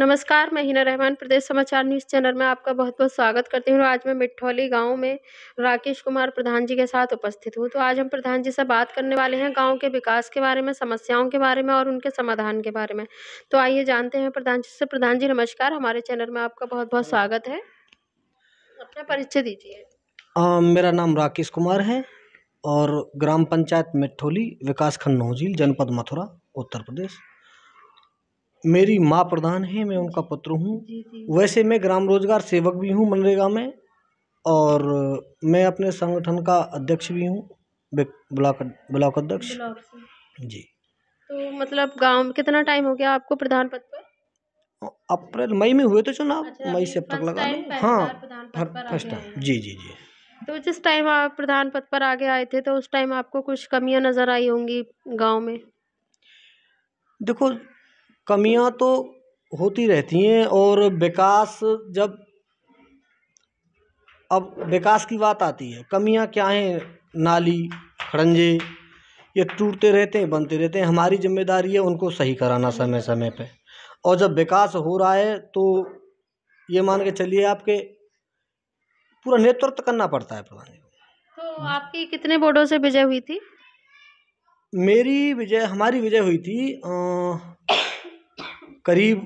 नमस्कार मैं हिना रहमान प्रदेश समाचार न्यूज़ चैनल में आपका बहुत बहुत स्वागत करती हूँ आज मैं मिठौली गांव में राकेश कुमार प्रधान जी के साथ उपस्थित हूँ तो आज हम प्रधान जी से बात करने वाले हैं गांव के विकास के बारे में समस्याओं के बारे में और उनके समाधान के बारे में तो आइए जानते हैं प्रधान जी से प्रधान जी नमस्कार हमारे चैनल में आपका बहुत बहुत स्वागत है अपना परिचय दीजिए मेरा नाम राकेश कुमार है और ग्राम पंचायत मिठौली विकास खंड नौजील जनपद मथुरा उत्तर प्रदेश मेरी माँ प्रधान है मैं उनका पुत्र हूँ वैसे मैं ग्राम रोजगार सेवक भी हूँ मनरेगा में और मैं अपने संगठन का अध्यक्ष भी हूँ ब्लॉक ब्लॉक अध्यक्ष जी तो मतलब गांव कितना टाइम हो गया आपको प्रधान पद पर अप्रैल मई में हुए तो चुनाव अच्छा, मई से अब तक लगा हाँ फर्स्ट टाइम जी जी जी तो जिस टाइम आप प्रधान पद पर आगे आए थे तो उस टाइम आपको कुछ कमियां नज़र आई होंगी गांव में देखो कमियाँ तो होती रहती हैं और विकास जब अब विकास की बात आती है कमियाँ क्या हैं नाली खड़ंजे ये टूटते रहते हैं बनते रहते हैं हमारी जिम्मेदारी है उनको सही कराना समय समय पे और जब विकास हो रहा है तो ये मान के चलिए आपके पूरा नेतृत्व करना पड़ता है प्रधान जी तो आपकी कितने वोटों से विजय हुई थी मेरी विजय हमारी विजय हुई थी आ, करीब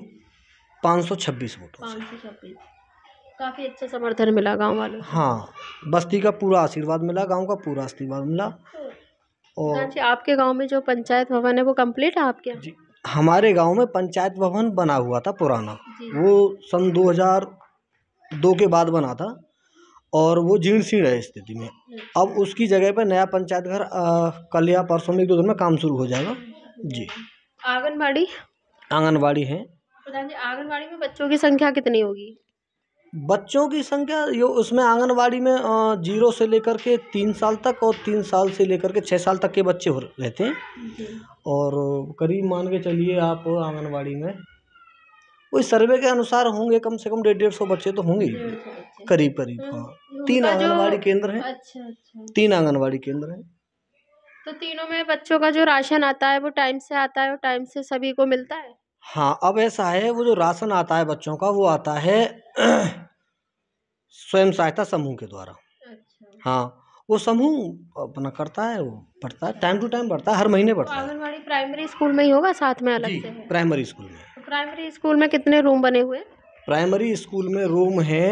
पाँच सौ छब्बीस वोटों पाँच सौ छब्बीस काफ़ी अच्छा समर्थन मिला गाँव वालों हाँ बस्ती का पूरा आशीर्वाद मिला गाँव का पूरा आशीर्वाद मिला और हाँ आपके गाँव में जो पंचायत भवन है वो कंप्लीट है आपके जी हमारे गांव में पंचायत भवन बना हुआ था पुराना वो सन 2002 के बाद बना था और वो जीर्ण शीर्ण है स्थिति में अच्छा। अब उसकी जगह पर नया पंचायत घर कल या परसों में एक दो दिन में काम शुरू हो जाएगा हम्म। जी आंगनबाड़ी आंगनबाड़ी है आंगनबाड़ी में बच्चों की संख्या कितनी होगी बच्चों की संख्या यो उसमें आंगनबाड़ी में जीरो से लेकर के तीन साल तक और तीन साल से लेकर के छः साल तक के बच्चे रहते हैं और करीब मान के चलिए आप आंगनबाड़ी में वही सर्वे के अनुसार होंगे कम से कम डेढ़ डेढ़ सौ बच्चे तो होंगे करीब करीब हाँ हम्म, अच्छा, अच्छा। तीन आंगनबाड़ी केंद्र हैं तीन आंगनबाड़ी केंद्र हैं तो तीनों में बच्चों का जो राशन आता है वो टाइम से आता है और टाइम से सभी को मिलता है हाँ अब ऐसा है वो जो राशन आता है बच्चों का वो आता है स्वयं सहायता समूह के द्वारा अच्छा। हाँ वो समूह अपना करता है वो पढ़ता है टाइम टू टाइम बढ़ता है हर महीने बढ़ता है आंगनबाड़ी प्राइमरी स्कूल में ही होगा साथ में अलग से प्राइमरी स्कूल में प्राइमरी तो स्कूल में कितने रूम बने हुए प्राइमरी स्कूल में रूम है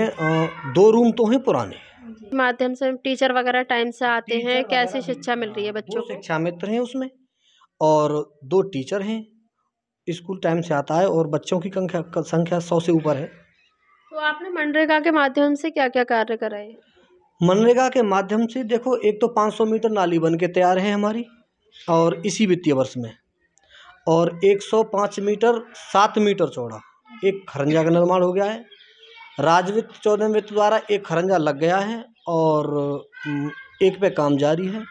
दो रूम तो हैं पुराने माध्यम से टीचर वगैरह टाइम से आते हैं कैसी शिक्षा मिल रही है हाँ, बच्चों को शिक्षा मित्र हैं उसमें और दो टीचर हैं स्कूल टाइम से आता है और बच्चों की संख्या सौ से ऊपर है तो आपने मनरेगा के माध्यम से क्या क्या कार्य कराए मनरेगा के माध्यम से देखो एक तो 500 मीटर नाली बन के तैयार है हमारी और इसी वित्तीय वर्ष में और 105 मीटर सात मीटर चौड़ा एक खरंजा का निर्माण हो गया है राजवित वित्त चौधरी द्वारा एक खरंजा लग गया है और एक पे काम जारी है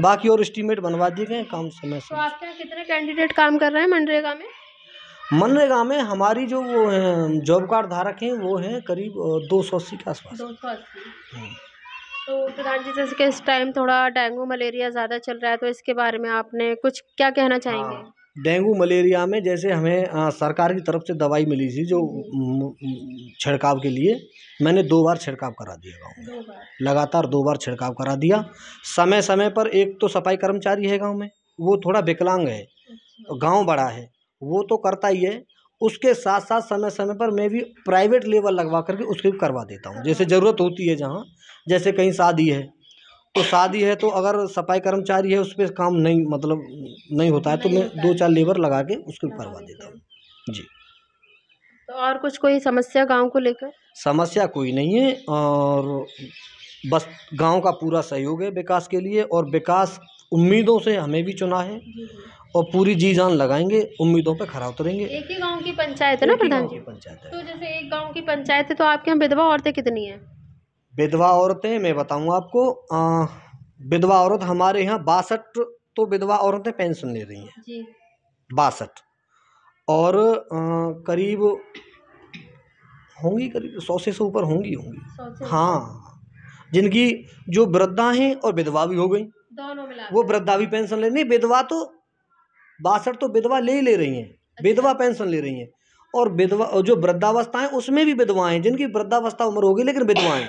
बाकी और एस्टीमेट बनवा दिए गए काम समय से तो आपके कितने कैंडिडेट काम कर रहे हैं मनरेगा में मनरेगा में हमारी जो वो हैं जॉब कार्ड धारक हैं वो हैं करीब दो सौ अस्सी के आसपास दो सौ अस्सी हम्म। तो प्रधान जी जैसे कि इस टाइम थोड़ा डेंगू मलेरिया ज़्यादा चल रहा है तो इसके बारे में आपने कुछ क्या कहना चाहेंगे हाँ। डेंगू मलेरिया में जैसे हमें सरकार की तरफ से दवाई मिली थी जो छिड़काव के लिए मैंने दो बार छिड़काव करा दिया गाँव में लगातार दो बार छिड़काव करा दिया समय समय पर एक तो सफाई कर्मचारी है गाँव में वो थोड़ा विकलांग है अच्छा। गाँव बड़ा है वो तो करता ही है उसके साथ साथ समय समय पर मैं भी प्राइवेट लेवल लगवा करके उसके भी करवा देता हूँ जैसे ज़रूरत होती है जहाँ जैसे कहीं शादी है तो शादी है तो अगर सफाई कर्मचारी है उस पर काम नहीं मतलब नहीं होता है तो मैं दो चार लेबर लगा के उसको करवा देता हूँ जी तो और कुछ कोई समस्या गांव को लेकर समस्या कोई नहीं है और बस गांव का पूरा सहयोग है विकास के लिए और विकास उम्मीदों से हमें भी चुना है और पूरी जी जान लगाएंगे उम्मीदों पर खरा उतरेंगे एक ही गांव की पंचायत है ना प्रधान जी पंचायत तो जैसे एक गांव की पंचायत है तो आपके यहाँ विधवा औरतें कितनी हैं विधवा औरतें मैं बताऊँ आपको विधवा औरत हमारे यहाँ बासठ तो विधवा औरतें पेंशन ले रही हैं बासठ और आ, करीब होंगी करीब सौ से सौ ऊपर होंगी होंगी हाँ जिनकी जो वृद्धा हैं और विधवा भी हो गई वो वृद्धा भी पेंशन ले रही विधवा तो बासठ तो विधवा ले ही ले रही हैं अच्छा। विधवा पेंशन ले रही हैं और विधवा जो वृद्धावस्था है उसमें भी विधवाएं जिनकी वृद्धावस्था उम्र होगी लेकिन विधवाएं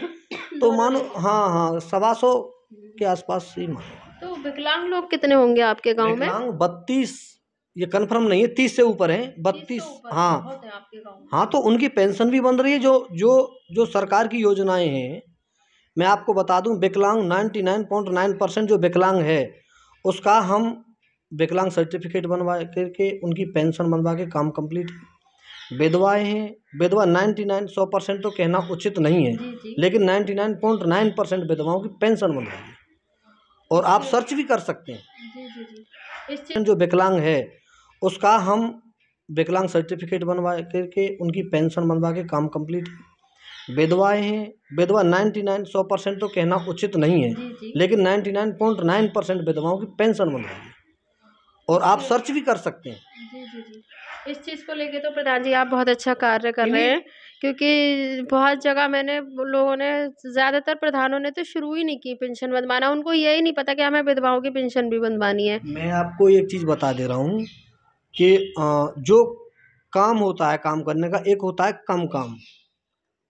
तो मानो हाँ हाँ सवा सौ के आसपास ही मानो तो विकलांग लोग कितने होंगे आपके गांव में विकलांग बत्तीस ये कन्फर्म नहीं है तीस से ऊपर है बत्तीस तो हाँ हाँ तो उनकी पेंशन भी बन रही है जो जो जो सरकार की योजनाएं हैं मैं आपको बता दूं विकलांग ninety nine point nine percent जो विकलांग है उसका हम विकलांग सर्टिफिकेट बनवा करके उनकी पेंशन बनवा के काम कंप्लीट विधवाएँ हैं विधवा नाइन्टी नाइन सौ परसेंट तो कहना उचित नहीं है लेकिन ninety nine point nine percent विधवाओं की पेंशन मिल रही है और आप सर्च भी कर सकते हैं जो विकलांग है उसका हम विकलांग सर्टिफिकेट बनवा करके उनकी पेंशन बनवा के काम कंप्लीट विधवाएँ हैं विधवा नाइन्टी नाइन सौ परसेंट तो कहना उचित नहीं है लेकिन ninety nine point nine percent विधवाओं की पेंशन मिल रही है और आप सर्च भी कर सकते हैं इस चीज़ को लेके तो प्रधान जी आप बहुत अच्छा कार्य कर रहे हैं क्योंकि बहुत जगह मैंने लोगों ने ज़्यादातर प्रधानों ने तो शुरू ही नहीं की पेंशन बंधवाना उनको यही नहीं पता कि हमें विधवाओं की पेंशन भी बंधवानी है मैं आपको एक चीज़ बता दे रहा हूँ कि जो काम होता है काम करने का एक होता है कम काम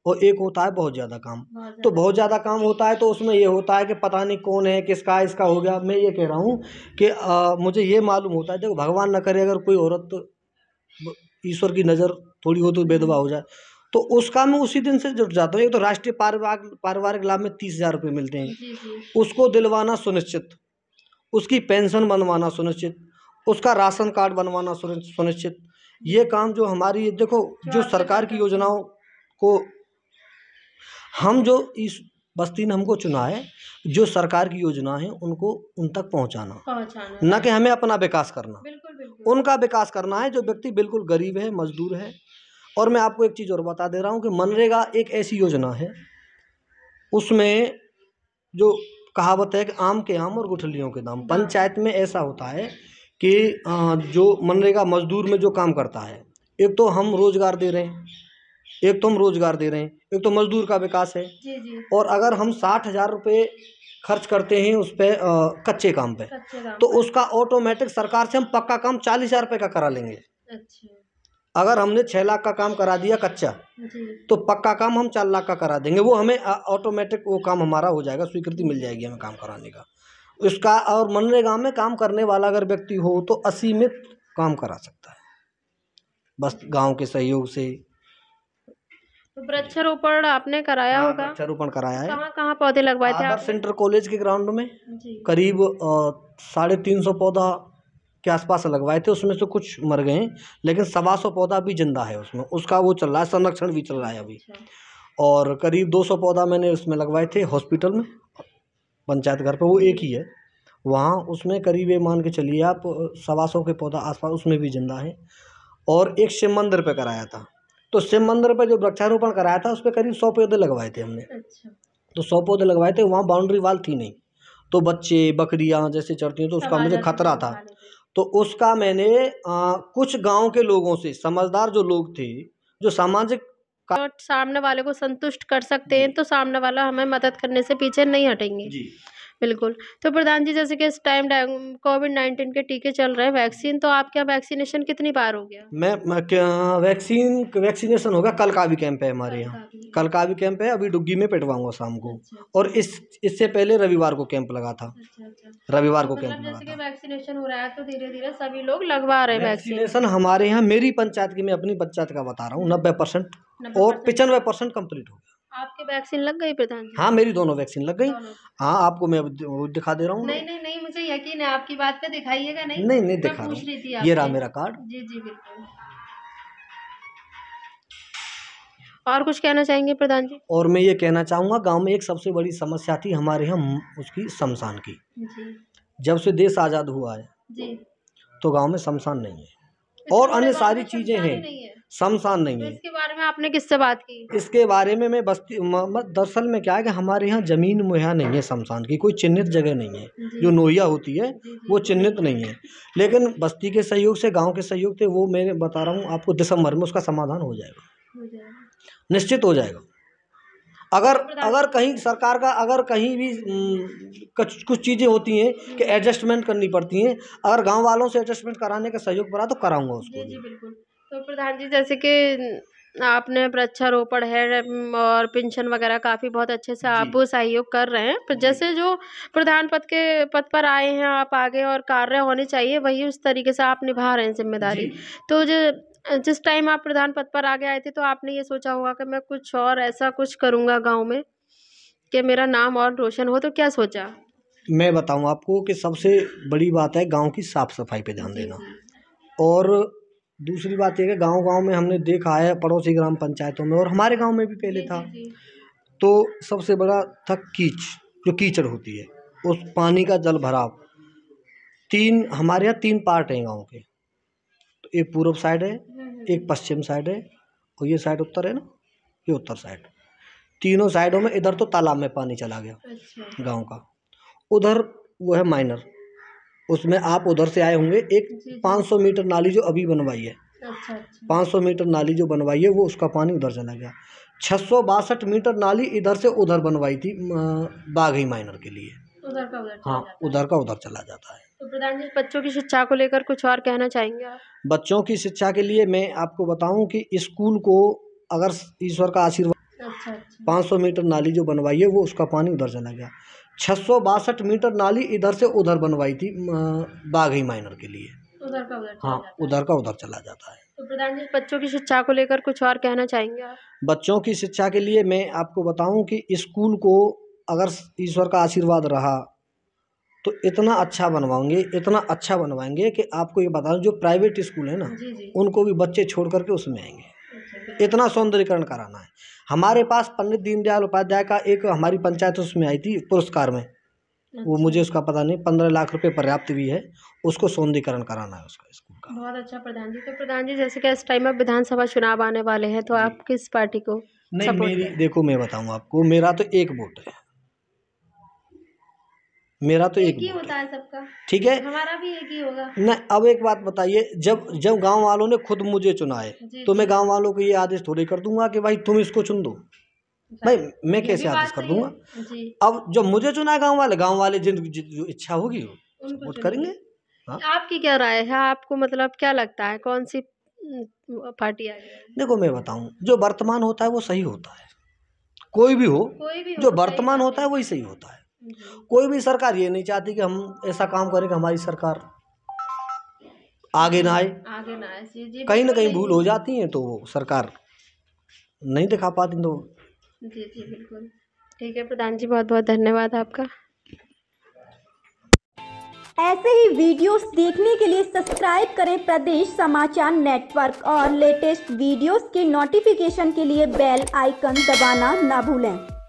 और एक होता है बहुत ज़्यादा काम बहुत तो बहुत ज़्यादा काम होता है तो उसमें ये होता है कि पता नहीं कौन है किसका इसका हो गया मैं ये कह रहा हूँ कि आ, मुझे ये मालूम होता है देखो भगवान ना करे अगर कोई औरत ईश्वर की नज़र थोड़ी हो तो बेदबा हो जाए तो उसका मैं उसी दिन से जुट जाता हूँ एक तो राष्ट्रीय पारिवारिक पारिवारिक लाभ में तीस हज़ार रुपये मिलते हैं उसको दिलवाना सुनिश्चित उसकी पेंशन बनवाना सुनिश्चित उसका राशन कार्ड बनवाना सुनिश्चित ये काम जो हमारी देखो जो सरकार की योजनाओं को हम जो इस बस्ती ने हमको चुना है जो सरकार की योजना है उनको उन तक पहुंचाना न कि हमें अपना विकास करना बिल्कुल, बिल्कुल। उनका विकास करना है जो व्यक्ति बिल्कुल गरीब है मजदूर है और मैं आपको एक चीज़ और बता दे रहा हूँ कि मनरेगा एक ऐसी योजना है उसमें जो कहावत है कि आम के आम और गुठलियों के दाम हाँ। पंचायत में ऐसा होता है कि जो मनरेगा मजदूर में जो काम करता है एक तो हम रोज़गार दे रहे हैं एक तो हम रोज़गार दे रहे हैं एक तो मज़दूर का विकास है जी जी और अगर हम साठ हज़ार रुपये खर्च करते हैं उस पर कच्चे काम पे कच्चे काम तो पे। उसका ऑटोमेटिक सरकार से हम पक्का काम चालीस हज़ार रुपये का करा लेंगे अच्छा अगर हमने छः लाख का काम करा दिया कच्चा जी। तो पक्का काम हम चार लाख का करा देंगे वो हमें ऑटोमेटिक वो काम हमारा हो जाएगा स्वीकृति मिल जाएगी हमें काम कराने का उसका और मनरेगा में काम करने वाला अगर व्यक्ति हो तो असीमित काम करा सकता है बस गांव के सहयोग से तो वृक्षारोपण आपने कराया हाँ, होगा वृक्षारोपण कराया है कहाँ कहाँ पौधे लगवाए थे आदर्श सेंटर कॉलेज के ग्राउंड में करीब साढ़े तीन सौ पौधा के आसपास लगवाए थे उसमें से कुछ मर गए लेकिन सवा सौ पौधा भी जिंदा है उसमें उसका वो चल रहा है संरक्षण भी चल रहा है अभी अच्छा। और करीब दो सौ पौधा मैंने उसमें लगवाए थे हॉस्पिटल में पंचायत घर पर वो एक ही है वहाँ उसमें करीब ये मान के चलिए आप सवा सौ के पौधा आसपास उसमें भी जिंदा है और एक शिव मंदिर पे कराया था तो शिव मंदिर पर जो वृक्षारोपण कराया था उस पर करीब सौ पौधे लगवाए थे हमने अच्छा। तो सौ पौधे लगवाए थे वहाँ बाउंड्री वाल थी नहीं तो बच्चे बकरियाँ जैसे चढ़ती हैं तो उसका मुझे खतरा था तो उसका मैंने आ, कुछ गांव के लोगों से समझदार जो लोग थे जो सामाजिक सामने वाले को संतुष्ट कर सकते हैं तो सामने वाला हमें मदद करने से पीछे नहीं हटेंगे जी बिल्कुल तो प्रधान जी जैसे कि इस टाइम कोविड नाइन्टीन के टीके चल रहे हैं वैक्सीन तो आपके यहाँ वैक्सीनेशन कितनी बार हो गया मैं वैक्सीन वैक्सीनेशन होगा कल का भी कैंप है हमारे यहाँ कल का भी कैंप है अभी डुग्गी में पिटवाऊंगा शाम को अच्छा, अच्छा। और इस इससे पहले रविवार को कैंप लगा था अच्छा, रविवार को कैंप तो मतलब लगा वैक्सीनेशन हो रहा है तो धीरे धीरे सभी लोग लगवा रहे हैं वैक्सीनेशन हमारे यहाँ मेरी पंचायत की मैं अपनी पंचायत का बता रहा हूँ नब्बे और पिचानवे परसेंट कम्प्लीट हो गया आपके वैक्सीन लग गई प्रधान जी हाँ मेरी दोनों वैक्सीन लग गई हाँ आपको मैं दिखा दे रहा हूँ नहीं नहीं नहीं मुझे यकीन है आपकी बात पे दिखाइएगा नहीं नहीं नहीं दिखा रही थी ये रहा मेरा कार्ड जी जी बिल्कुल और कुछ कहना चाहेंगे प्रधान जी और मैं ये कहना चाहूँगा गाँव में एक सबसे बड़ी समस्या थी हमारे यहाँ उसकी शमशान की जब से देश आज़ाद हुआ है तो गाँव में शमशान नहीं है और अन्य सारी चीज़ें हैं शमशान तो नहीं तो है इसके बारे में आपने किससे बात की इसके बारे में मैं बस्ती दरअसल में क्या है कि हमारे यहाँ जमीन मुहैया नहीं है शमशान की कोई चिन्हित जगह नहीं है जो नोहिया होती है वो चिन्हित नहीं है लेकिन बस्ती के सहयोग से गाँव के सहयोग से वो मैं बता रहा हूँ आपको दिसंबर में उसका समाधान हो जाएगा निश्चित हो जाएगा अगर तो अगर कहीं सरकार का अगर कहीं भी कुछ कुछ चीज़ें होती हैं कि एडजस्टमेंट करनी पड़ती हैं अगर गांव वालों से एडजस्टमेंट कराने का सहयोग पड़ा तो कराऊंगा उसको जी, जी, बिल्कुल तो प्रधान जी जैसे कि आपने वृक्षारोपण है और पेंशन वगैरह काफ़ी बहुत अच्छे से आप सहयोग कर रहे हैं पर जैसे जो प्रधान पद के पद पर आए हैं आप आगे और कार्य होने चाहिए वही उस तरीके से आप निभा रहे हैं जिम्मेदारी तो जो जिस टाइम आप प्रधान पद पर आगे आए थे तो आपने ये सोचा होगा कि मैं कुछ और ऐसा कुछ करूँगा गाँव में कि मेरा नाम और रोशन हो तो क्या सोचा मैं बताऊँ आपको कि सबसे बड़ी बात है गाँव की साफ़ सफाई पर ध्यान देना और दूसरी बात यह कि गाँव गाँव में हमने देखा है पड़ोसी ग्राम पंचायतों में और हमारे गाँव में भी पहले था तो सबसे बड़ा था कीच जो कीचड़ होती है उस पानी का जल भराव तीन हमारे यहाँ तीन पार्ट हैं गाँव के तो एक पूर्व साइड है एक पश्चिम साइड है और ये साइड उत्तर है ना ये उत्तर साइड तीनों साइडों में इधर तो तालाब में पानी चला गया अच्छा। गाँव का उधर वो है माइनर उसमें आप उधर से आए होंगे एक पाँच सौ मीटर नाली जो अभी बनवाई है अच्छा, अच्छा। पाँच सौ मीटर नाली जो बनवाई है वो उसका पानी उधर चला गया छः मीटर नाली इधर से उधर बनवाई थी बाघई माइनर के लिए उधर का उधर हाँ उधर का उधर चला जाता है तो प्रधान जी बच्चों की शिक्षा को लेकर कुछ और कहना चाहेंगे बच्चों की शिक्षा के लिए मैं आपको बताऊं कि स्कूल को अगर ईश्वर का आशीर्वाद अच्छा, अच्छा। 500 मीटर नाली जो बनवाई है वो उसका पानी उधर चला गया छः सौ बासठ मीटर नाली इधर से उधर बनवाई थी बाघई माइनर के लिए उधर का उधर हाँ उधर का उधर चला जाता है तो प्रधान जी बच्चों की शिक्षा को लेकर कुछ और कहना चाहेंगे बच्चों की शिक्षा के लिए मैं आपको बताऊं कि स्कूल को अगर ईश्वर का आशीर्वाद रहा तो इतना अच्छा बनवाएंगे इतना अच्छा बनवाएंगे कि आपको ये बता जो प्राइवेट स्कूल है ना उनको भी बच्चे छोड़ करके उसमें आएंगे इतना सौंदर्यकरण कराना है हमारे पास पंडित दीनदयाल उपाध्याय का एक हमारी पंचायत उसमें आई थी पुरस्कार में वो अच्छा। मुझे उसका पता नहीं पंद्रह लाख रुपए पर्याप्त भी है उसको सौंदर्यकरण कराना है उसका स्कूल का बहुत अच्छा प्रधान जी तो प्रधान जी जैसे कि इस टाइम में विधानसभा चुनाव आने वाले हैं तो आप किस पार्टी को नहीं मेरी देखो मैं बताऊँ आपको मेरा तो एक वोट है मेरा तो एक, एक ही होता है सबका ठीक है हमारा भी एक ही होगा ना अब एक बात बताइए जब जब गांव वालों ने खुद मुझे चुना है तो मैं गांव वालों को ये आदेश थोड़ी कर दूंगा कि भाई तुम इसको चुन दो अच्छा, भाई मैं कैसे आदेश कर दूंगा अब जब मुझे चुना है गाँव वाले गाँव वाले जिन जो इच्छा होगी वोट करेंगे हाँ? आपकी क्या राय है आपको मतलब क्या लगता है कौन सी हम्म, पार्टी देखो मैं बताऊँ जो वर्तमान होता है वो सही होता है कोई भी हो जो वर्तमान होता है वही सही होता है हम्म। कोई भी सरकार ये नहीं चाहती कि हम ऐसा काम करें कि हमारी सरकार आगे ना आए आगे ना आए कहीं ना कहीं भूल हो जाती है तो वो सरकार नहीं दिखा पाती तो जी जी बिल्कुल ठीक है प्रधान जी बहुत बहुत धन्यवाद आपका ऐसे ही वीडियोस देखने के लिए सब्सक्राइब करें प्रदेश समाचार नेटवर्क और लेटेस्ट वीडियोस के नोटिफिकेशन के लिए बेल आइकन दबाना ना भूलें